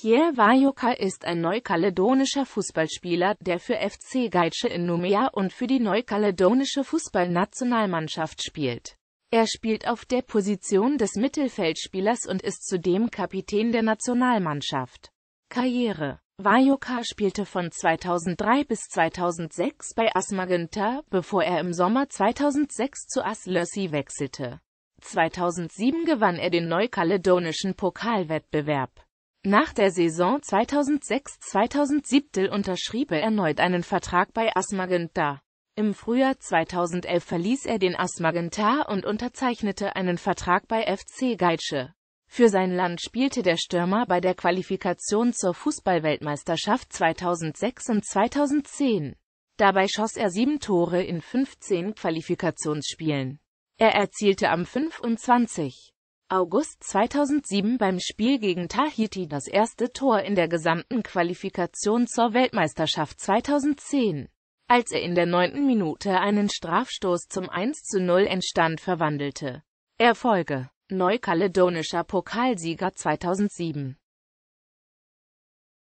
Pierre Vajoka ist ein neukaledonischer Fußballspieler, der für FC Geitsche in Numea und für die neukaledonische Fußballnationalmannschaft spielt. Er spielt auf der Position des Mittelfeldspielers und ist zudem Kapitän der Nationalmannschaft. Karriere Vajoka spielte von 2003 bis 2006 bei Asmagenta, bevor er im Sommer 2006 zu Aslössi wechselte. 2007 gewann er den neukaledonischen Pokalwettbewerb. Nach der Saison 2006-2007 unterschrieb er erneut einen Vertrag bei Asmagenta. Im Frühjahr 2011 verließ er den Asmagenta und unterzeichnete einen Vertrag bei FC Geitsche. Für sein Land spielte der Stürmer bei der Qualifikation zur Fußballweltmeisterschaft 2006 und 2010. Dabei schoss er sieben Tore in 15 Qualifikationsspielen. Er erzielte am 25. August 2007 beim Spiel gegen Tahiti das erste Tor in der gesamten Qualifikation zur Weltmeisterschaft 2010. Als er in der neunten Minute einen Strafstoß zum 1 zu 0 entstand, verwandelte. Erfolge Neukaledonischer Pokalsieger 2007